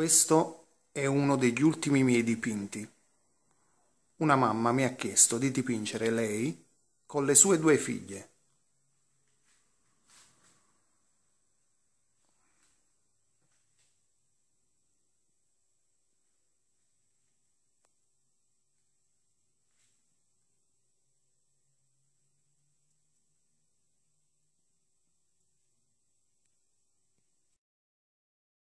Questo è uno degli ultimi miei dipinti. Una mamma mi ha chiesto di dipingere lei con le sue due figlie.